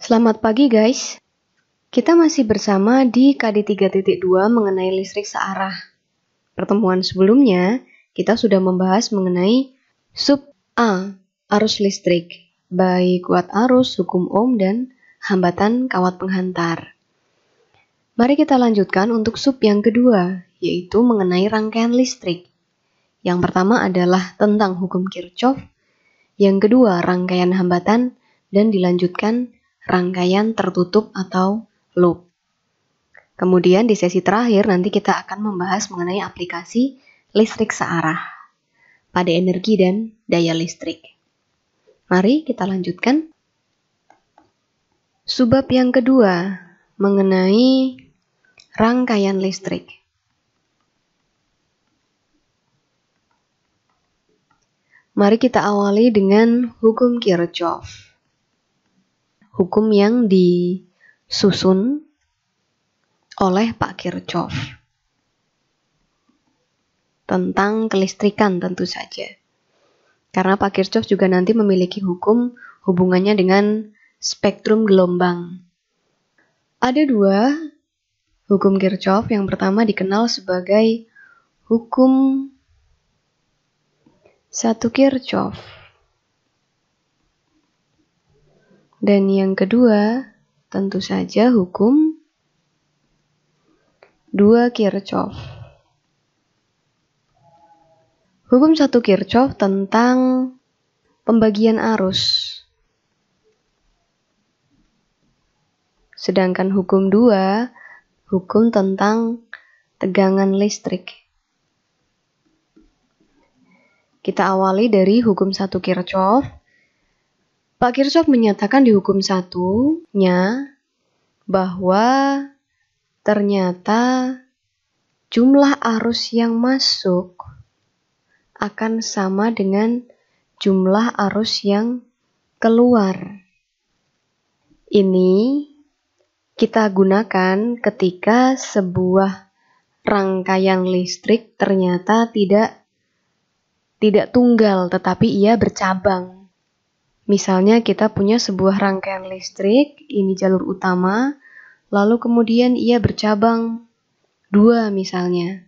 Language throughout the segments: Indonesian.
Selamat pagi guys. Kita masih bersama di KD 3.2 mengenai listrik searah. Pertemuan sebelumnya, kita sudah membahas mengenai sub A, arus listrik, baik kuat arus, hukum ohm, dan hambatan kawat penghantar. Mari kita lanjutkan untuk sub yang kedua, yaitu mengenai rangkaian listrik. Yang pertama adalah tentang hukum Kirchhoff, yang kedua rangkaian hambatan, dan dilanjutkan rangkaian tertutup atau loop. Kemudian di sesi terakhir nanti kita akan membahas mengenai aplikasi listrik searah pada energi dan daya listrik. Mari kita lanjutkan. Subab yang kedua mengenai rangkaian listrik. Mari kita awali dengan hukum Kirchhoff hukum yang disusun oleh Pak Kirchhoff tentang kelistrikan tentu saja. Karena Pak Kirchhoff juga nanti memiliki hukum hubungannya dengan spektrum gelombang. Ada dua hukum Kirchhoff. Yang pertama dikenal sebagai hukum satu Kirchhoff Dan yang kedua, tentu saja hukum dua Kirchhoff. Hukum satu Kirchhoff tentang pembagian arus. Sedangkan hukum dua, hukum tentang tegangan listrik. Kita awali dari hukum satu Kirchhoff Pak Kirchhoff menyatakan di hukum satunya bahwa ternyata jumlah arus yang masuk akan sama dengan jumlah arus yang keluar. Ini kita gunakan ketika sebuah rangkaian listrik ternyata tidak tidak tunggal tetapi ia bercabang Misalnya kita punya sebuah rangkaian listrik, ini jalur utama, lalu kemudian ia bercabang dua misalnya.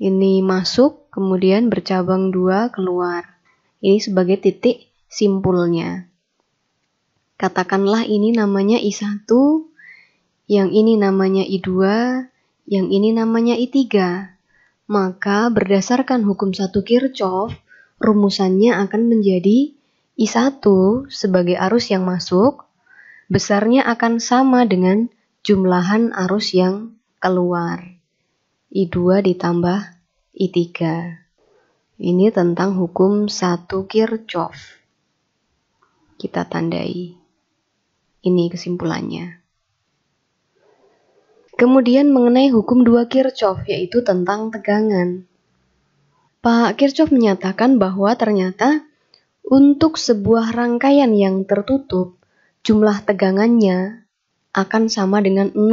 Ini masuk, kemudian bercabang dua keluar. Ini sebagai titik simpulnya. Katakanlah ini namanya I1, yang ini namanya I2, yang ini namanya I3. Maka berdasarkan hukum satu Kirchhoff, rumusannya akan menjadi I1 sebagai arus yang masuk, besarnya akan sama dengan jumlahan arus yang keluar. I2 ditambah I3. Ini tentang hukum 1 Kirchhoff. Kita tandai. Ini kesimpulannya. Kemudian mengenai hukum 2 Kirchhoff, yaitu tentang tegangan. Pak Kirchhoff menyatakan bahwa ternyata untuk sebuah rangkaian yang tertutup, jumlah tegangannya akan sama dengan 0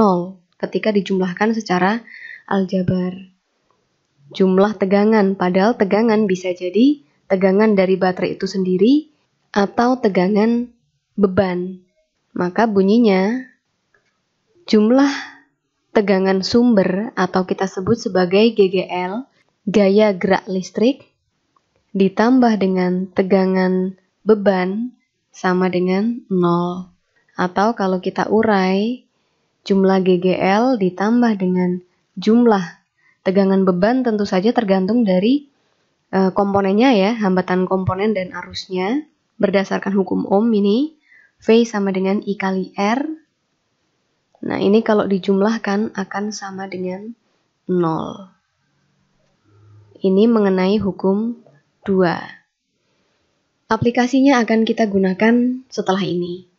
ketika dijumlahkan secara aljabar. Jumlah tegangan, padahal tegangan bisa jadi tegangan dari baterai itu sendiri atau tegangan beban. Maka bunyinya jumlah tegangan sumber atau kita sebut sebagai GGL, gaya gerak listrik ditambah dengan tegangan beban sama dengan 0. Atau kalau kita urai, jumlah GGL ditambah dengan jumlah tegangan beban tentu saja tergantung dari e, komponennya ya, hambatan komponen dan arusnya berdasarkan hukum Ohm ini V sama dengan I kali R. Nah, ini kalau dijumlahkan akan sama dengan 0. Ini mengenai hukum 2. Aplikasinya akan kita gunakan setelah ini.